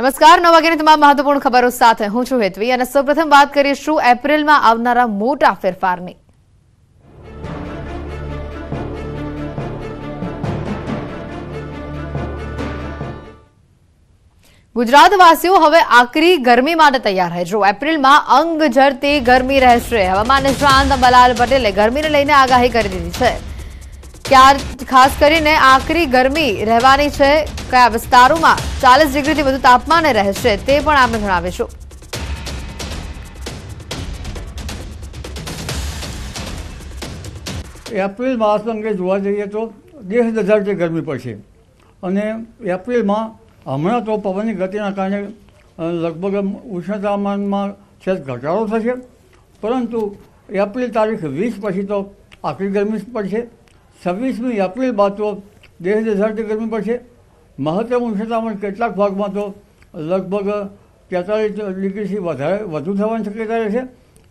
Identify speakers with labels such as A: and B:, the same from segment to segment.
A: નમસ્કાર નવ વાગ્યાની તમામ મહત્વપૂર્ણ ખબરો સાથે હું છું હેતવી અને સૌપ્રથમ વાત કરીશું એપ્રિલમાં આવનારા મોટા ફેરફારની ગુજરાતવાસીઓ હવે આકરી ગરમી માટે તૈયાર રહેજો એપ્રિલમાં અંગ જરતી ગરમી રહેશે હવામાન નિષ્ણાંત બલાલ પટેલે ગરમીને લઈને આગાહી કરી દીધી છે ત્યાર ખાસ કરીને આકરી ગરમી રહેવાની છે કયા વિસ્તારોમાં ચાલીસ ડિગ્રીથી વધુ તાપમાન રહેશે તે પણ આપણે જણાવીશું
B: એપ્રિલ માસમાં અંગે જોવા જઈએ તો દેશ દજાડતી ગરમી પડશે અને એપ્રિલમાં હમણાં તો પવનની ગતિના કારણે લગભગ ઉષ્ણતામાનમાં છે ઘટાડો થશે પરંતુ એપ્રિલ તારીખ વીસ પછી તો આખરી ગરમી પડશે છવ્વીસમી એપ્રિલ બાદ તો દેશ દેશાટની કરવી પડશે મહત્તમ ઉષ્ણતામાન કેટલાક ભાગમાં તો લગભગ તેતાલીસ ડિગ્રીથી વધારે વધુ થવાની શક્યતા રહેશે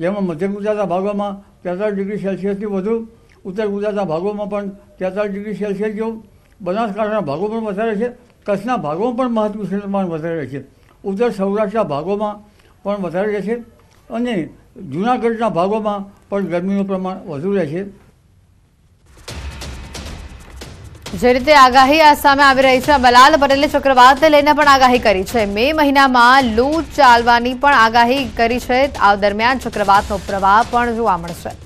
B: જેમાં મધ્ય ગુજરાતના ભાગોમાં તેતાલીસ ડિગ્રી સેલ્સિયસથી વધુ ઉત્તર ગુજરાતના ભાગોમાં પણ તેતાલીસ ડિગ્રી સેલ્સિયસ જેવું બનાસકાંઠાના ભાગો પણ વધારે છે કચ્છના ભાગોમાં પણ મહત્વ ઉષ્ણતામાન વધારે છે ઉત્તર સૌરાષ્ટ્રના ભાગોમાં પણ વધારે રહેશે અને જૂનાગઢના ભાગોમાં પણ ગરમીનું પ્રમાણ વધુ રહેશે
A: જે રીતે આગાહી આ સામે આવી રહી છે બલાલ પટેલે ચક્રવાતને લઈને પણ આગાહી કરી છે મે મહિનામાં લૂ ચાલવાની પણ આગાહી કરી છે આ દરમિયાન ચક્રવાતનો પ્રવાહ પણ જોવા મળશે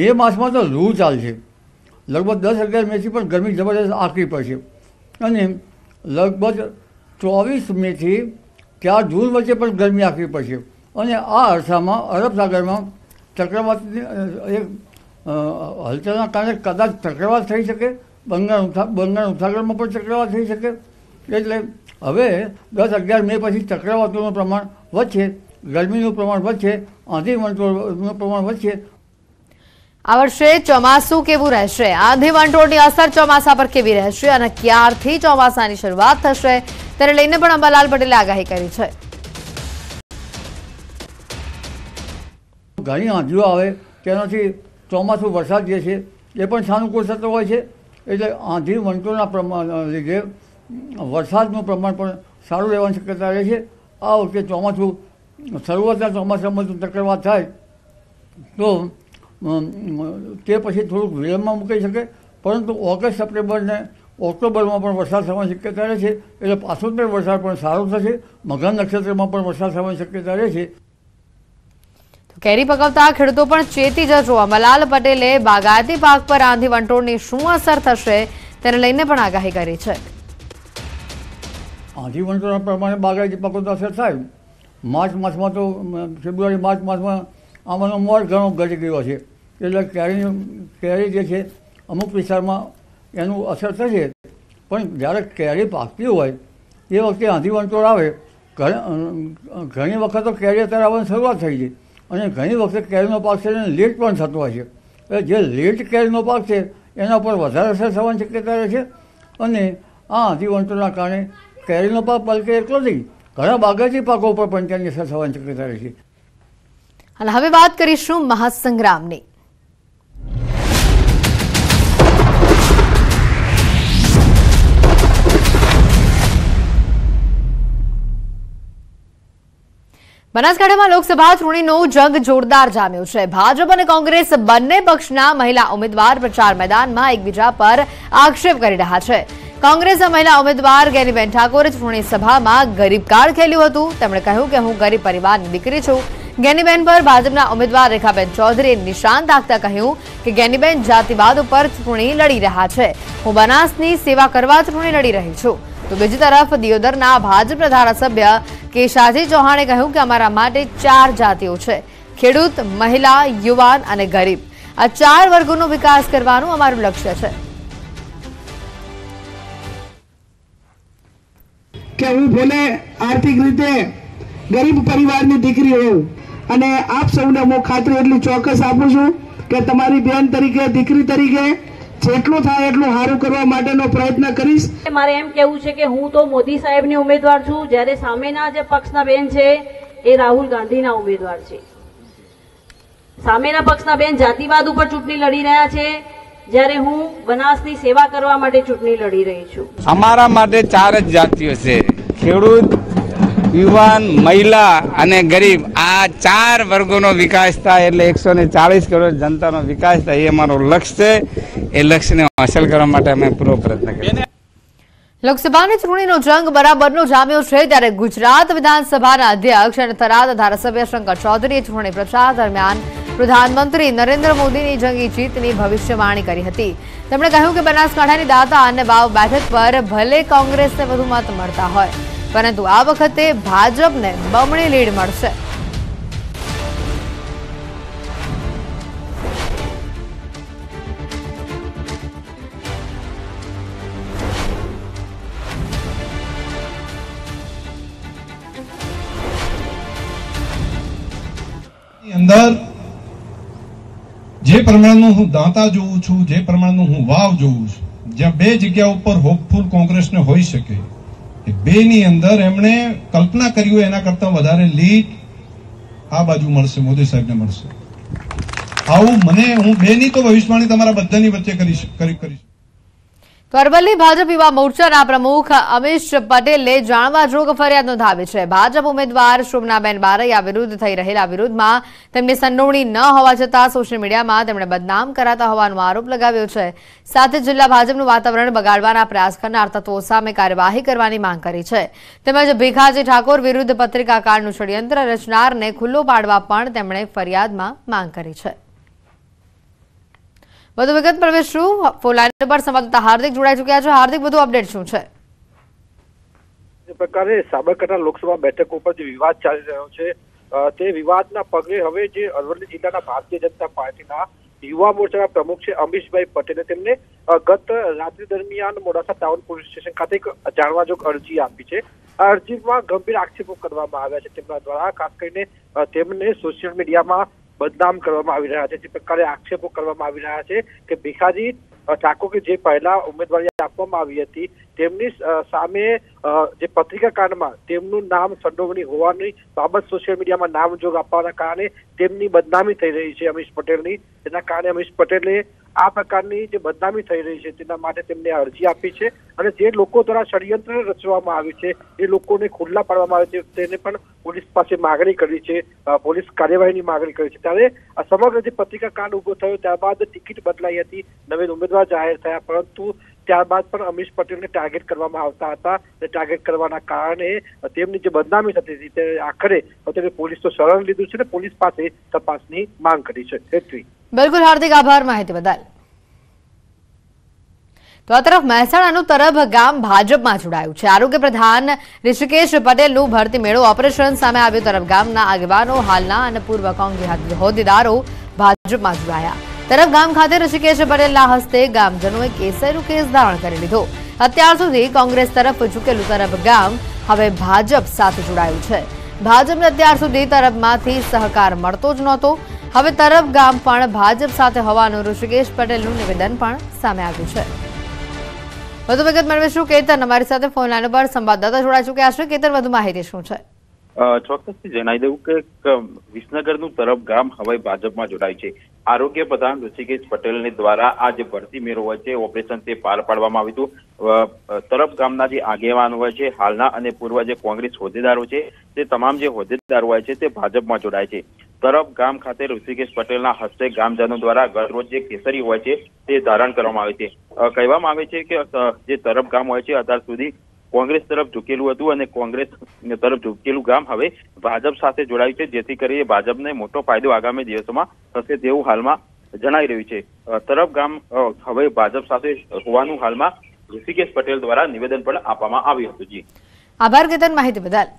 B: મે માસમાં તો લૂ ચાલશે લગભગ દસ અગિયાર મેથી પણ ગરમી જબરદસ્ત આકરી પડશે અને લગભગ ચોવીસ મેથી ત્યાં જૂન વચ્ચે પણ ગરમી આકરી પડશે અને આ અરસામાં અરબ સાગરમાં ચક્રવાતની એક હલચલના કારણે કદાચ ચક્રવાત થઈ શકે બંગાળ બંગાળ ઉપસાગરમાં પણ ચક્રવાત થઈ શકે એટલે હવે દસ અગિયાર મે પછી ચક્રવાતોનું પ્રમાણ વધશે ગરમીનું પ્રમાણ વધશે આંધી વંટોળનું પ્રમાણ વધશે
A: આ વર્ષે ચોમાસું કેવું રહેશે આંધી વંટોળની અસર ચોમાસા પર કેવી રહેશે અને ક્યારથી ચોમાસાની શરૂઆત થશે ત્યારે લઈને પણ અંબાલાલ પટેલે આગાહી કરી છે
B: ઘણી આંધીઓ આવે તેનાથી ચોમાસું વરસાદ જે છે એ પણ સાનુકૂળ થતો હોય છે એટલે આંધી વંટોળના પ્રમાણ લીધે વરસાદનું પ્રમાણ પણ સારું રહેવાની શક્યતા રહે છે આ વખતે ચોમાસું શરૂઆતના ચોમાસામાં જો ચક્રવાત થાય તો તે પછી થોડુંક વિલંબમાં મૂકી શકે પરંતુ ઓગસ્ટ સપ્ટેમ્બરને ઓક્ટોબરમાં પણ વરસાદ થવાની શક્યતા રહે છે એટલે પાછોતેર વરસાદ પણ સારો થશે મઘા નક્ષત્રમાં પણ વરસાદ થવાની શક્યતા રહે છે
A: કેરી પકવતા ખેડૂતો પણ ચેતી જજો મલાલ પટેલે બાગાયતી પાક પર આંધી વંટોળની શું અસર થશે તેને લઈને પણ આગાહી કરી છે
B: આંધી વંટોળ પ્રમાણે બાગાયતી પાકો તો અસર થાય માર્ચ માસમાં તો ફેબ્રુઆરી માર્ચ માસમાં આમાંનો મોર ઘણો ઘટી ગયો છે એટલે કેરીની કેરી જે છે અમુક વિસ્તારમાં એનું અસર થશે પણ જ્યારે કેરી પાકતી હોય એ વખતે આંધી વંટોળ આવે ઘણી વખત તો કેરી અત્યારે આવવાની શરૂઆત થઈ ગઈ અને ઘણી વખતે કેરીનો પાક છે એને લેટ પણ થતો હોય છે એટલે જે લેટ કેરીનો પાક છે એના પર વધારે અસર થવાની શક્યતા રહે છે અને આ અધિવંટોના કારણે કેરીનો પાક બલકે એટલો નહીં ઘણા બાગાયતી પાકો પર પણ તેની અસર થવાની શક્યતા રહે છે
A: અને હવે વાત કરીશું મહાસંગ્રામની બનાસકાંઠામાં લોકસભા ચૂંટણીનો જંગ જોરદાર જામ્યો છે ભાજપ અને કોંગ્રેસ બંને પક્ષના મહિલા ઉમેદવાર પ્રચાર મેદાનમાં એકબીજા પર આક્ષેપ કરી રહ્યા છે કોંગ્રેસના મહિલા ઉમેદવાર ગેનીબેન ઠાકોરે ચૂંટણી સભામાં ગરીબ કાર્ડ ખેલ્યું હતું તેમણે કહ્યું કે હું ગરીબ પરિવારની દીકરી છું ગેનીબેન પર ભાજપના ઉમેદવાર રેખાબેન ચૌધરીએ નિશાન તાકતા કહ્યું કે ગેનીબેન જાતિવાદ ઉપર ચૂંટણી લડી રહ્યા છે હું બનાસની સેવા કરવા ચૂંટણી લડી રહી છું તો બીજી તરફ દિયોદરના ભાજપના ધારાસભ્ય કેશાજી ચૌહાણે કહ્યું કે અમારા માટે ચાર જાતિઓ છે ખેડૂત મહિલા યુવાન અને ગરીબ આ ચાર વર્ગોનો વિકાસ કરવાનું અમારું લક્ષ્ય છે
C: કેવું ભલે આર્થિક રીતે ગરીબ પરિવારની દીકરી હોઉં અને આપ સૌને હું ખાતરી એટલી ચોક્કસ આપું છું કે તમારી બેન તરીકે દીકરી તરીકે જેટલું થાય એટલું સારું કરવા માટેનો પ્રયત્ન કરીશ
A: મારે એમ કેવું છે કે હું તો મોદી સાહેબની ઉમેદવાર છું જ્યારે સામેના જે પક્ષના બેન છે એ રાહુલ ગાંધીના ઉમેદવાર છે સામેના પક્ષના બેન જાતિવાદ ઉપર ચૂંટણી લડી રહ્યા છે જ્યારે હું બનાસની સેવા કરવા માટે ચૂંટણી લડી રહી છું
C: અમારા માટે ચાર જ જાતિઓ છે ખેડૂત યુવાન મહિલા અને ગરીબ આ ચાર વર્ગોનો વિકાસ થાય એટલે એકસો ને ચાલીસ કરોડ જનતાનો વિકાસ થાય એ અમારો લક્ષ્ય છે એ લક્ષ્યને હાંસલ કરવા માટે અમે પૂરો પ્રયત્ન કર્યો
A: લોકસભાની ચૂંટણીનો જંગ બરાબરનો જામ્યો છે ત્યારે ગુજરાત વિધાનસભાના અધ્યક્ષ અને થરાદ ધારાસભ્ય શંકર ચૌધરીએ ચૂંટણી પ્રચાર દરમિયાન પ્રધાનમંત્રી નરેન્દ્ર મોદીની જંગી જીતની ભવિષ્યવાણી કરી હતી તેમણે કહ્યું કે બનાસકાંઠાની દાતા અને બાવ બેઠક પર ભલે કોંગ્રેસને વધુ મત મળતા હોય પરંતુ આ વખતે ભાજપને બમણી લીડ મળશે
C: અંદર જે પ્રમાણનું હું દાંતા જોઉં છું જે પ્રમાણનું હું વાવ જોઉં છું જ્યાં બે જગ્યા ઉપર હોપફુલ કોંગ્રેસને હોઈ શકે એ બેની અંદર એમણે કલ્પના કરી હોય એના કરતાં વધારે લીડ આ બાજુ મળશે મોદી સાહેબને મળશે આવું મને હું બેની તો ભવિષ્યવાણી તમારા બધાની વચ્ચે
A: કરી કરીશ પરબલ્લી ભાજપ યુવા મોરચાના પ્રમુખ અમીશ પટેલે જાણવા જોગ ફરિયાદ નોંધાવી છે ભાજપ ઉમેદવાર શોભનાબેન બારૈયા વિરુદ્ધ થઈ રહેલા વિરોધમાં તેમની સંડોવણી ન હોવા છતાં સોશિયલ મીડિયામાં તેમણે બદનામ કરાતા હોવાનો આરોપ લગાવ્યો છે સાથે જિલ્લા ભાજપનું વાતાવરણ બગાડવાના પ્રયાસ કરનાર તત્વો સામે કાર્યવાહી કરવાની માંગ કરી છે તેમજ ભીખાજી ઠાકોર વિરુદ્ધ પત્રિકાકારનું ષડયંત્ર રચનારને ખુલ્લો પાડવા પણ તેમણે ફરિયાદમાં માંગ કરી છે વધુ વિગત પ્રવેશું ફોલાઈન પર સંવાદદાતા હાર્દિક જોડાઈ ચુક્યા છે હાર્દિક વધુ અપડેટ શું છે જે
C: પ્રકારે સાબરકાંઠા લોકસભા બેઠક ઉપર જે વિવાદ ચાલી રહ્યો છે તે વિવાદના પગલે હવે જે અરવલ્લી જિલ્લાના ભારતીય જનતા પાર્ટીના યુવા મોરચાના પ્રમુખ છે અમીશભાઈ પટેલે તેમને ગત રાત્રિ દરમિયાન મોડાસા ટાઉન પોલીસ સ્ટેશન ખાતે એક જાણવાજોગ અરજી આપી છે આ અરજીમાં ગંભીર આક્ષેપો કરવામાં આવ્યા છે તેમના દ્વારા ખાસ કરીને તેમને સોશિયલ મીડિયામાં બદનામ કરવામાં આવી રહ્યા છે જે પ્રકારે આક્ષેપો કરવામાં આવી રહ્યા છે કે ભિખારી ઠાકોર કે જે પહેલા ઉમેદવારી આપવામાં આવી હતી તેમની સામે જે પત્રિકા કાંડમાં તેમનું નામ સંડોવણી હોવાની બાબત સોશિયલ મીડિયામાં નામ જોગ આપવાના કારણે તેમની બદનામી થઈ રહી છે અમીશ પટેલની એના કારણે અમીશ પટેલે આ પ્રકારની જે બદનામી થઈ રહી છે તેના માટે તેમને અરજી આપી છે અને જે લોકો દ્વારા ષડયંત્ર રચવામાં આવ્યું છે એ લોકોને ખુલ્લા પાડવામાં આવે છે તેને પણ પોલીસ પાસે માગણી કરી છે પોલીસ કાર્યવાહીની માગણી કરી છે ત્યારે સમગ્ર જે પત્રિકા કાંડ ઉભો થયો ત્યારબાદ ટિકિટ બદલાઈ હતી નવીન ઉમેદવાર જાહેર થયા પરંતુ ત્યારબાદ પણ અમીશ પટેલને ટાર્ગેટ કરવામાં આવતા હતા અને ટાર્ગેટ કરવાના કારણે તેમની જે બદનામી થતી હતી તે આખરે અત્યારે પોલીસ તો શરણ લીધું છે ને પોલીસ પાસે તપાસની માંગ કરી છે હેતવી
A: બિલકુલ હાર્દિક આભાર માહિતી બદલ તો આ તરફ મહેસાણાનું તરફ ગામ ભાજપમાં જોડાયું છે આરોગ્ય પ્રધાન ઋષિકેશ પટેલનું ભરતી મેળો ઓપરેશન સામે આવ્યું તરફ ગામના આગેવાનો હાલના અને પૂર્વ કોંગ્રેસ હોદ્દેદારો ભાજપમાં જોડાયા તરફ ગામ ખાતે ઋષિકેશ પટેલના હસ્તે ગામજનોએ કેસરીનું કેસ ધારણ કરી લીધો અત્યાર સુધી કોંગ્રેસ તરફ ઝૂકેલું તરફ ગામ હવે ભાજપ સાથે જોડાયું છે ભાજપને અત્યાર સુધી તરફમાંથી સહકાર મળતો જ નહોતો હવે તરફ ગામ પણ ભાજપ સાથે હોવાનું ઋષિકેશ પટેલનું નિવેદન પણ સામે આવ્યું છે વધુ વિગત મેળવીશું કેતન અમારી સાથે ફોન લાઈન પર સંવાદદાતા જોડાઈ ચુક્યા છે કેતન વધુ માહિતી શું છે
C: ચોક્કસથી જણાવી દઉં કે વિસનગરનું તરફ ગામ હવે ભાજપમાં જોડાય છે આરોગ્ય પ્રધાન ઋષિકેશ પટેલની દ્વારા આ જે ભરતી મેળો છે ઓપરેશન તે પાર પાડવામાં આવ્યું હતું તરફ ગામના જે આગેવાન હોય છે હાલના અને પૂર્વ જે કોંગ્રેસ હોદ્દેદારો છે તે તમામ જે હોદ્દેદાર હોય છે તે ભાજપમાં જોડાય છે તરફ ગામ ખાતે ઋષિકેશ પટેલના હસ્તે ગામજનો દ્વારા ગતરોજ જે કેસરી હોય છે તે ધારણ કરવામાં આવે છે કહેવામાં આવે છે કે જે તરફ ગામ હોય છે અત્યાર સુધી કોંગ્રેસ તરફ ઝૂકેલું હતું અને કોંગ્રેસ તરફ ઝૂકેલું ગામ હવે ભાજપ સાથે જોડાયું છે જેથી કરી ભાજપને મોટો ફાયદો આગામી દિવસોમાં થશે તેવું હાલમાં જણાઈ રહ્યું છે તરફ ગામ હવે ભાજપ સાથે હોવાનું હાલમાં ઋષિકેશ પટેલ દ્વારા નિવેદન પણ આપવામાં આવ્યું હતું જી
A: આભાર કેતન માહિતી બદલ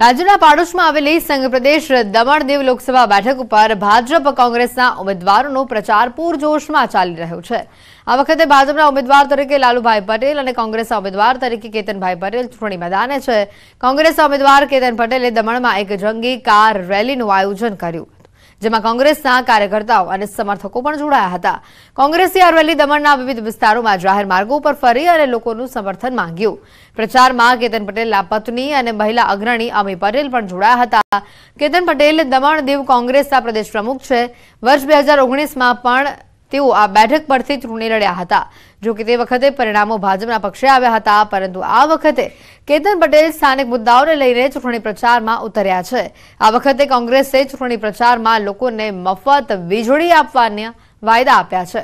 A: રાજ્યના પાડોશમાં આવેલી સંઘ પ્રદેશ દમણ દીવ લોકસભા બેઠક ઉપર ભાજપ કોંગ્રેસના ઉમેદવારોનો પ્રચાર પૂરજોશમાં ચાલી રહ્યો છે આ વખતે ભાજપના ઉમેદવાર તરીકે લાલુભાઈ પટેલ અને કોંગ્રેસના ઉમેદવાર તરીકે કેતનભાઈ પટેલ ચૂંટણી મેદાને છે કોંગ્રેસના ઉમેદવાર કેતન પટેલે દમણમાં એક જંગી કાર રેલીનું આયોજન કર્યું જેમાં કોંગ્રેસના કાર્યકર્તાઓ અને સમર્થકો પણ જોડાયા હતા કોંગ્રેસે અરવલ્લી દમણના વિવિધ વિસ્તારોમાં જાહેર માર્ગો પર ફરી અને લોકોનું સમર્થન માંગ્યું પ્રચારમાં કેતન પટેલના પત્ની અને મહિલા અગ્રણી અમી પટેલ પણ જોડાયા હતા કેતન પટેલ દમણ દીવ કોંગ્રેસના પ્રદેશ પ્રમુખ છે વર્ષ બે હજાર ઓગણીસમાં પણ તેઓ આ બેઠક પરથી ચૂંટણી લડ્યા હતા જોકે તે વખતે પરિણામો ભાજપના પક્ષે આવ્યા હતા પરંતુ આ વખતે કેતન પટેલ સ્થાનિક મુદ્દાઓને લઈને ચૂંટણી પ્રચારમાં ઉતર્યા છે આ વખતે કોંગ્રેસે ચૂંટણી પ્રચારમાં લોકોને મફત વીજળી આપવાના વાયદા આપ્યા છે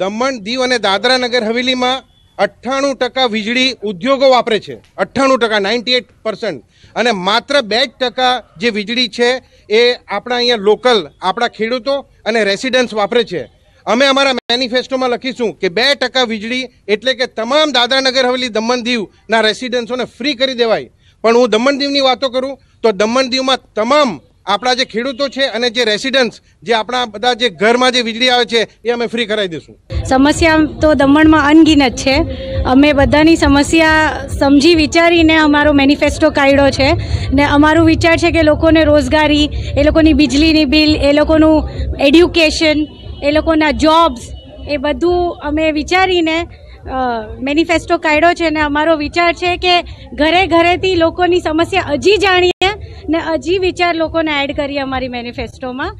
C: દમણ દીવ અને દાદરા નગર હવેલીમાં અઠ્ઠાણું ટકા વીજળી ઉદ્યોગો વાપરે છે અઠ્ઠાણું ટકા નાઇન્ટી એટ પર્સન્ટ અને માત્ર બે જ ટકા જે વીજળી છે એ આપણા અહીંયા લોકલ આપણા ખેડૂતો અને રેસિડન્ટ્સ વાપરે છે અમે અમારા મેનિફેસ્ટોમાં લખીશું કે બે ટકા વીજળી એટલે કે તમામ દાદરાનગર હવેલી દમણ દીવના રેસિડન્સોને ફ્રી કરી દેવાય પણ હું દમણ દીવની વાતો કરું તો દમણ દીવમાં તમામ આપણા જે ખેડૂતો છે અને જે રેસિડન્ટ્સ જે આપણા બધા જે ઘરમાં જે વીજળી આવે છે એ અમે ફ્રી કરાવી દઈશું
A: સમસ્યા તો દમણમાં અનગિનત છે અમે બધાની સમસ્યા સમજી વિચારીને અમારો મેનિફેસ્ટો કાઢ્યો છે ને અમારું વિચાર છે કે લોકોને રોજગારી એ લોકોની વીજળીની બિલ એ લોકોનું એડ્યુકેશન એ લોકોના જોબ્સ એ બધું અમે વિચારીને મેનિફેસ્ટો કાઢ્યો છે ને અમારો વિચાર છે કે ઘરે ઘરેથી લોકોની સમસ્યા હજી જાણીએ ને હજી વિચાર લોકોને એડ કરીએ અમારી મેનિફેસ્ટોમાં